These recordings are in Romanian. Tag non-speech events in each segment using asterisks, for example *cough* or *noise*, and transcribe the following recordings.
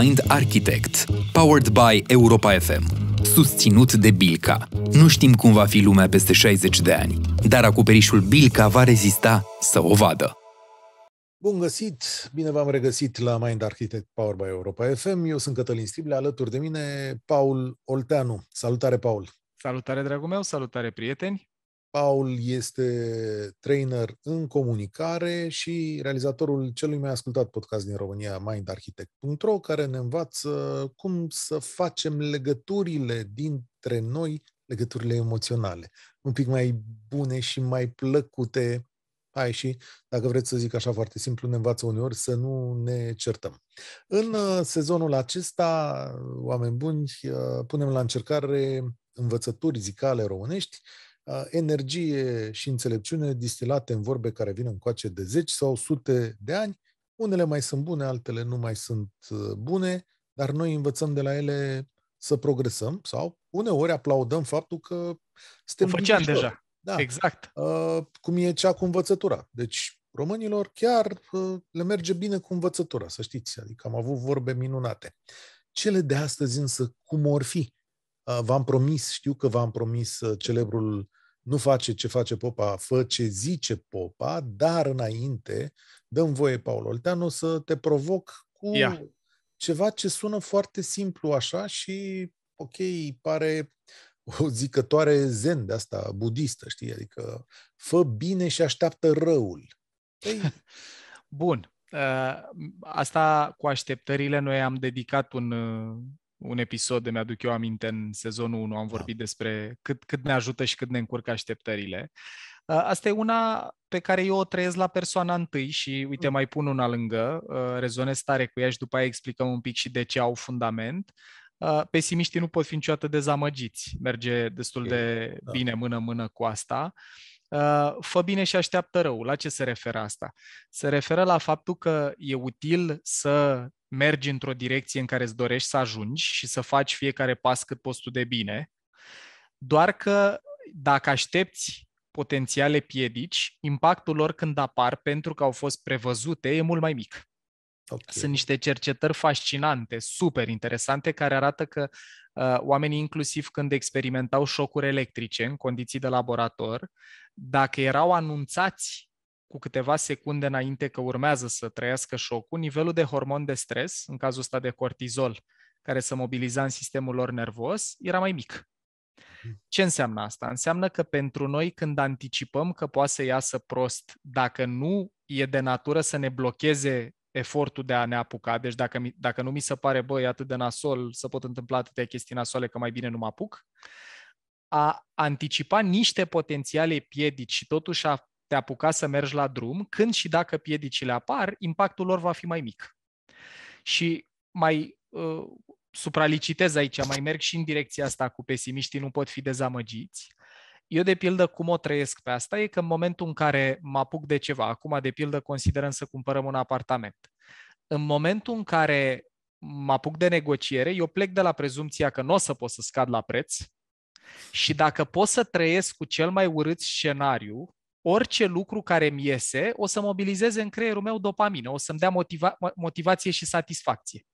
Mind Architect, powered by Europa FM, susținut de Bilca. Nu știm cum va fi lumea peste 60 de ani, dar acoperișul Bilca va rezista să o vadă. Bun găsit! Bine v-am regăsit la Mind Architect Power by Europa FM. Eu sunt Cătălin Strible, alături de mine Paul Olteanu. Salutare, Paul! Salutare, dragul meu! Salutare, prieteni! Paul este trainer în comunicare și realizatorul celui mai ascultat podcast din România, mindarchitect.ro, care ne învață cum să facem legăturile dintre noi, legăturile emoționale, un pic mai bune și mai plăcute. Hai și, dacă vreți să zic așa foarte simplu, ne învață uneori să nu ne certăm. În *laughs* uh, sezonul acesta, oameni buni, uh, punem la încercare învățături zicale românești Uh, energie și înțelepciune distilate în vorbe care vin încoace de zeci sau sute de ani. Unele mai sunt bune, altele nu mai sunt uh, bune, dar noi învățăm de la ele să progresăm sau uneori aplaudăm faptul că suntem făceam deja. Da. Exact. Uh, cum e cea cu învățătura. Deci românilor chiar le merge bine cu învățătura, să știți. Adică am avut vorbe minunate. Cele de astăzi însă, cum or fi? Uh, v-am promis, știu că v-am promis uh, celebrul nu face ce face popa, fă ce zice popa, dar înainte dăm voie, Paul Olteanu, să te provoc cu Ia. ceva ce sună foarte simplu așa și, ok, pare o zicătoare zen de asta, budistă, știi? Adică fă bine și așteaptă răul. Ei. Păi, *laughs* Bun. Uh, asta cu așteptările, noi am dedicat un un episod de mi-aduc eu aminte în sezonul 1, am da. vorbit da. despre cât, cât ne ajută și cât ne încurcă așteptările. Asta e una pe care eu o trăiesc la persoana întâi și, uite, mm. mai pun una lângă, rezonez tare cu ea și după aia explicăm un pic și de ce au fundament. Pesimiștii nu pot fi niciodată dezamăgiți, merge destul de da. bine mână-mână cu asta. Uh, fă bine și așteaptă rău. La ce se referă asta? Se referă la faptul că e util să mergi într-o direcție în care îți dorești să ajungi și să faci fiecare pas cât poți tu de bine, doar că dacă aștepți potențiale piedici, impactul lor când apar pentru că au fost prevăzute e mult mai mic. Okay. Sunt niște cercetări fascinante, super interesante, care arată că uh, oamenii, inclusiv când experimentau șocuri electrice în condiții de laborator, dacă erau anunțați cu câteva secunde înainte că urmează să trăiască șocul, nivelul de hormon de stres, în cazul ăsta de cortizol, care se mobiliza în sistemul lor nervos, era mai mic. Hmm. Ce înseamnă asta? Înseamnă că pentru noi, când anticipăm că poate să iasă prost, dacă nu e de natură să ne blocheze efortul de a ne apuca. Deci dacă, mi, dacă nu mi se pare, băi, atât de nasol, să pot întâmpla atâtea chestii nasoale că mai bine nu mă apuc, a anticipa niște potențiale piedici și totuși a te apuca să mergi la drum, când și dacă piedicile apar, impactul lor va fi mai mic. Și mai uh, supralicitez aici, mai merg și în direcția asta cu pesimiștii, nu pot fi dezamăgiți. Eu, de pildă, cum o trăiesc pe asta e că în momentul în care mă apuc de ceva, acum, de pildă, considerăm să cumpărăm un apartament. În momentul în care mă apuc de negociere, eu plec de la prezumția că nu o să pot să scad la preț și dacă pot să trăiesc cu cel mai urât scenariu, orice lucru care mi iese o să mobilizeze în creierul meu dopamină, o să-mi dea motiva- motivație și satisfacție.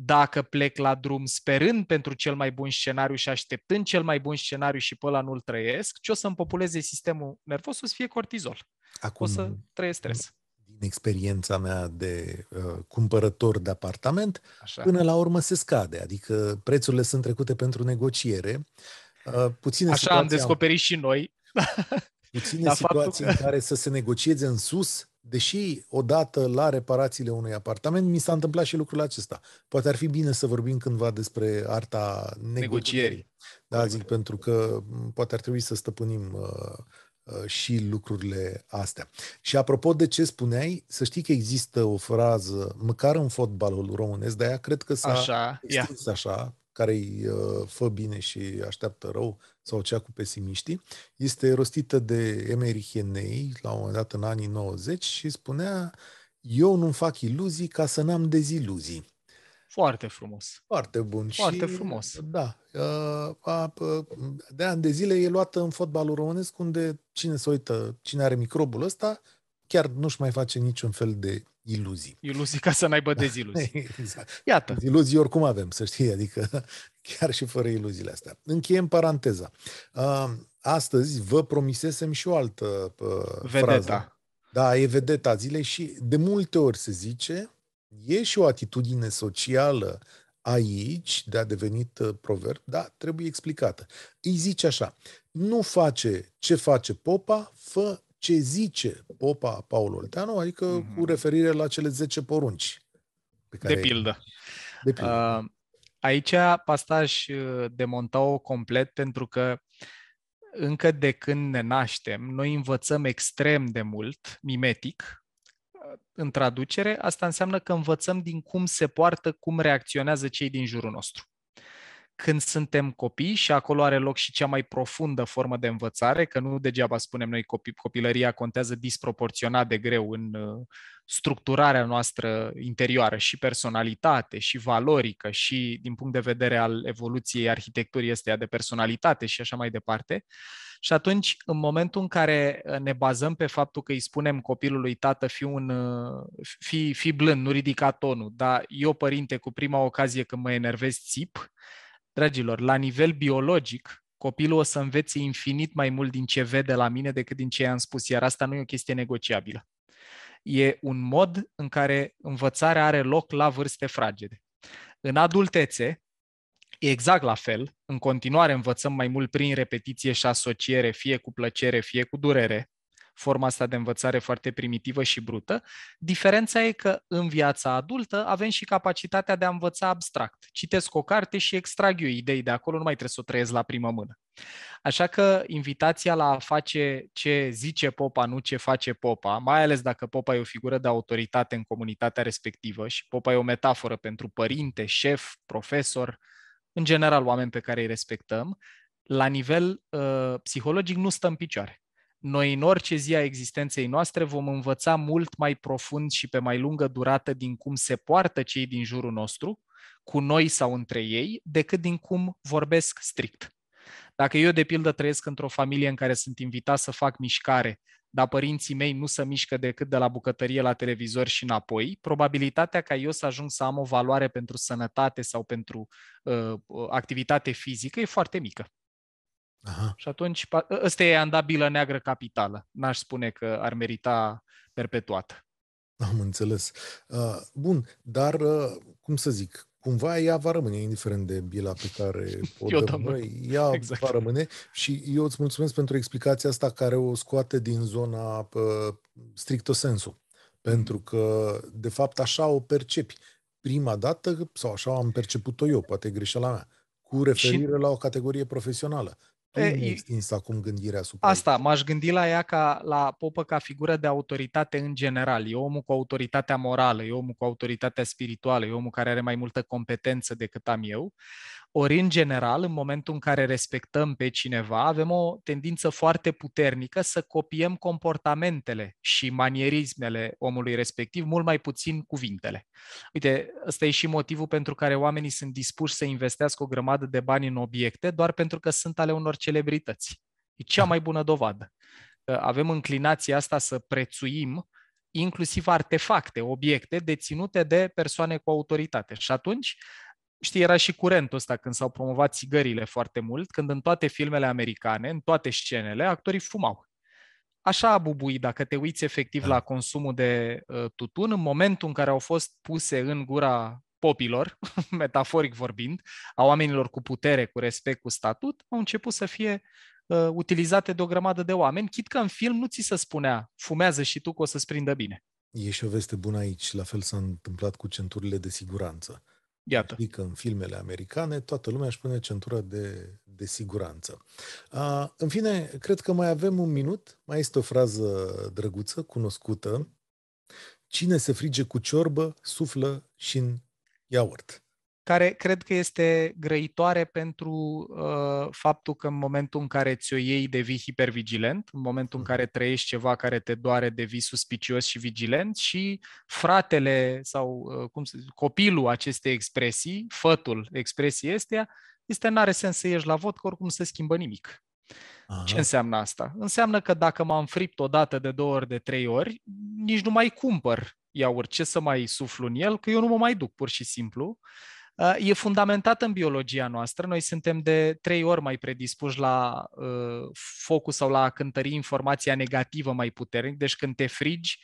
Dacă plec la drum sperând pentru cel mai bun scenariu și așteptând cel mai bun scenariu și pe ăla nu-l trăiesc, ce o să-mi populeze sistemul nervos o să fie cortizol. Acum, o să trăiesc stres. Din experiența mea de uh, cumpărător de apartament, Așa. până la urmă se scade, adică prețurile sunt trecute pentru negociere. Uh, Așa am descoperit și noi. Puține Dar *laughs* situații în care să se negocieze în sus deși odată la reparațiile unui apartament mi s-a întâmplat și lucrul acesta. Poate ar fi bine să vorbim cândva despre arta negocierii. Da, zic, pentru că poate ar trebui să stăpânim uh, uh, și lucrurile astea. Și apropo de ce spuneai, să știi că există o frază, măcar în fotbalul românesc, de aia cred că s-a așa, extins yeah. așa, care-i uh, fă bine și așteaptă rău, sau cea cu pesimiștii, este rostită de Emerich Henei la un moment dat în anii 90 și spunea eu nu-mi fac iluzii ca să n-am deziluzii. Foarte frumos. Foarte bun. Foarte și, frumos. Da. Ă, ă, de ani de zile e luată în fotbalul românesc unde cine se uită, cine are microbul ăsta, chiar nu-și mai face niciun fel de iluzii. Iluzii ca să n-aibă *laughs* deziluzii. exact. Iată. Iluzii oricum avem, să știi, adică chiar și fără iluziile astea. Încheiem paranteza. Uh, astăzi vă promisesem și o altă uh, vedeta. frază. Da, e vedeta zilei și de multe ori se zice, e și o atitudine socială aici, de a devenit uh, proverb, dar trebuie explicată. Îi zice așa, nu face ce face popa, fă ce zice popa Paul Olteanu, adică mm-hmm. cu mhm. referire la cele 10 porunci. Pe care de pildă. De pildă. Uh, aici pasta aș uh, demonta-o complet pentru că încă de când ne naștem, noi învățăm extrem de mult, mimetic, uh, în traducere, asta înseamnă că învățăm din cum se poartă, cum reacționează cei din jurul nostru când suntem copii și acolo are loc și cea mai profundă formă de învățare, că nu degeaba spunem noi copii, copilăria contează disproporționat de greu în uh, structurarea noastră interioară și personalitate și valorică și din punct de vedere al evoluției arhitecturii este de personalitate și așa mai departe. Și atunci, în momentul în care uh, ne bazăm pe faptul că îi spunem copilului, tată, fi, un, uh, fi, fi blând, nu ridica tonul, dar eu, părinte, cu prima ocazie când mă enervez, țip, Dragilor, la nivel biologic, copilul o să învețe infinit mai mult din ce vede la mine decât din ce i-am spus, iar asta nu e o chestie negociabilă. E un mod în care învățarea are loc la vârste fragede. În adultețe, exact la fel, în continuare învățăm mai mult prin repetiție și asociere, fie cu plăcere, fie cu durere, forma asta de învățare foarte primitivă și brută. Diferența e că în viața adultă avem și capacitatea de a învăța abstract. Citesc o carte și extrag eu idei de acolo, nu mai trebuie să o trăiesc la primă mână. Așa că invitația la a face ce zice popa, nu ce face popa, mai ales dacă popa e o figură de autoritate în comunitatea respectivă și popa e o metaforă pentru părinte, șef, profesor, în general oameni pe care îi respectăm, la nivel uh, psihologic nu stă în picioare noi în orice zi a existenței noastre vom învăța mult mai profund și pe mai lungă durată din cum se poartă cei din jurul nostru, cu noi sau între ei, decât din cum vorbesc strict. Dacă eu, de pildă, trăiesc într-o familie în care sunt invitat să fac mișcare, dar părinții mei nu se mișcă decât de la bucătărie la televizor și înapoi, probabilitatea ca eu să ajung să am o valoare pentru sănătate sau pentru uh, activitate fizică e foarte mică. Aha. Și atunci, ă, ăsta e andabilă neagră capitală. N-aș spune că ar merita perpetuată. Am înțeles. Ă, bun, dar, ă, cum să zic, cumva ea va rămâne, indiferent de bila pe care *laughs* o dăm, dăm noi, ea exact. va rămâne și eu îți mulțumesc pentru explicația asta care o scoate din zona strictă stricto sensu. Mm. Pentru că, de fapt, așa o percepi prima dată, sau așa am perceput-o eu, poate greșeala mea, cu referire și... la o categorie profesională. Tu e, nu extins acum gândirea asupra Asta, aici. m-aș gândi la ea ca la popă ca figură de autoritate în general. E omul cu autoritatea morală, e omul cu autoritatea spirituală, e omul care are mai multă competență decât am eu. Ori, în general, în momentul în care respectăm pe cineva, avem o tendință foarte puternică să copiem comportamentele și manierismele omului respectiv, mult mai puțin cuvintele. Uite, ăsta e și motivul pentru care oamenii sunt dispuși să investească o grămadă de bani în obiecte, doar pentru că sunt ale unor celebrități. E cea mai bună dovadă. Avem înclinația asta să prețuim inclusiv artefacte, obiecte deținute de persoane cu autoritate. Și atunci știi, era și curentul ăsta când s-au promovat țigările foarte mult, când în toate filmele americane, în toate scenele, actorii fumau. Așa a bubuit, dacă te uiți efectiv da. la consumul de uh, tutun, în momentul în care au fost puse în gura popilor, *laughs* metaforic vorbind, a oamenilor cu putere, cu respect, cu statut, au început să fie uh, utilizate de o grămadă de oameni, chit că în film nu ți se spunea fumează și tu că o să-ți prindă bine. E și o veste bună aici, la fel s-a întâmplat cu centurile de siguranță. Iată. Adică în filmele americane toată lumea își pune centura de, de siguranță. A, în fine, cred că mai avem un minut. Mai este o frază drăguță, cunoscută. Cine se frige cu ciorbă, suflă și în iaurt care cred că este grăitoare pentru uh, faptul că în momentul în care ți-o iei devii hipervigilent, în momentul în care mhm. trăiești ceva care te doare, devii suspicios și vigilent și fratele sau uh, cum se, copilul acestei expresii, fătul expresiei esteia, este n-are sens să ieși la vot, că oricum se schimbă nimic. Aha. Ce înseamnă asta? Înseamnă că dacă m-am fript o dată, de două ori, de trei ori, nici nu mai cumpăr iaurt, ce să mai suflu în el, că eu nu mă mai duc pur și simplu. Uh, e fundamentată în biologia noastră. Noi suntem de trei ori mai predispuși la uh, focus sau la a cântări informația negativă mai puternic. Deci când te frigi,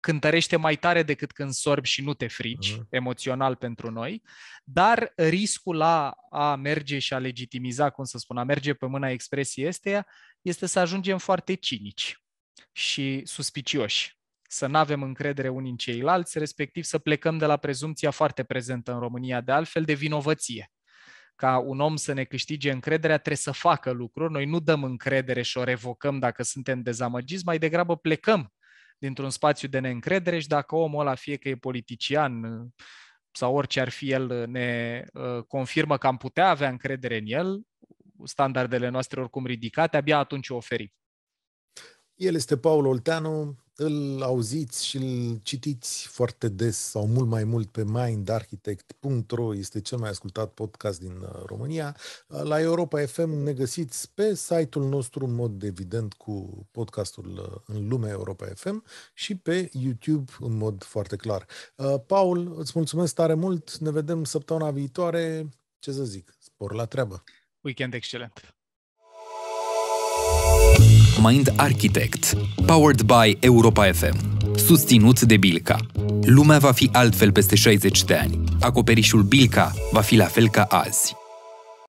cântărește mai tare decât când sorbi și nu te frigi, uh-huh. emoțional pentru noi, dar riscul la a merge și a legitimiza, cum să spun, a merge pe mâna expresiei este, este să ajungem foarte cinici și suspicioși să nu avem încredere unii în ceilalți, respectiv să plecăm de la prezumția foarte prezentă în România de altfel de vinovăție. Ca un om să ne câștige încrederea, trebuie să facă lucruri. Noi nu dăm încredere și o revocăm dacă suntem dezamăgiți, mai degrabă plecăm dintr-un spațiu de neîncredere și dacă omul ăla, fie că e politician sau orice ar fi el, ne ă, confirmă că am putea avea încredere în el, standardele noastre oricum ridicate, abia atunci o oferim. El este Paul Olteanu, îl auziți și îl citiți foarte des sau mult mai mult pe mindarchitect.ro, este cel mai ascultat podcast din uh, România. Uh, la Europa FM ne găsiți pe site-ul nostru, în mod evident, cu podcastul uh, în lumea Europa FM și pe YouTube, în mod foarte clar. Paul, îți mulțumesc tare mult, ne vedem săptămâna viitoare. Ce să zic, spor la treabă! Weekend excelent! Mind Architect, powered by Europa FM, susținut de Bilca. Lumea va fi altfel peste 60 de ani. Acoperișul Bilca va fi la fel ca azi.